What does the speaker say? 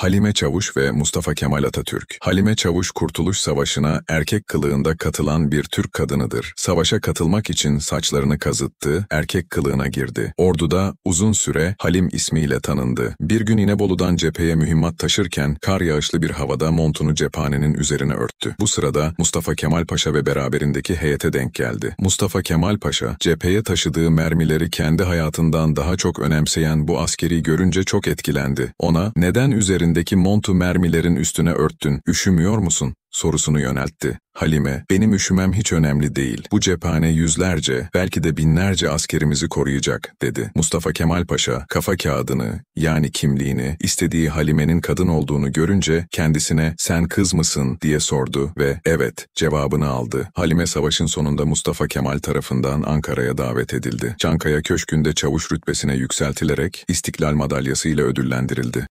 Halime Çavuş ve Mustafa Kemal Atatürk. Halime Çavuş Kurtuluş Savaşı'na erkek kılığında katılan bir Türk kadınıdır. Savaşa katılmak için saçlarını kazıttı, erkek kılığına girdi. Orduda uzun süre Halim ismiyle tanındı. Bir gün İnebolu'dan cepheye mühimmat taşırken kar yağışlı bir havada montunu cephanenin üzerine örttü. Bu sırada Mustafa Kemal Paşa ve beraberindeki heyete denk geldi. Mustafa Kemal Paşa cepheye taşıdığı mermileri kendi hayatından daha çok önemseyen bu askeri görünce çok etkilendi. Ona neden üzerinde elindeki montu mermilerin üstüne örttün, üşümüyor musun? sorusunu yöneltti. Halime, benim üşümem hiç önemli değil. Bu cephane yüzlerce, belki de binlerce askerimizi koruyacak, dedi. Mustafa Kemal Paşa, kafa kağıdını, yani kimliğini, istediği Halime'nin kadın olduğunu görünce kendisine sen kız mısın diye sordu ve evet cevabını aldı. Halime savaşın sonunda Mustafa Kemal tarafından Ankara'ya davet edildi. Çankaya Köşkü'nde çavuş rütbesine yükseltilerek İstiklal Madalyası ile ödüllendirildi.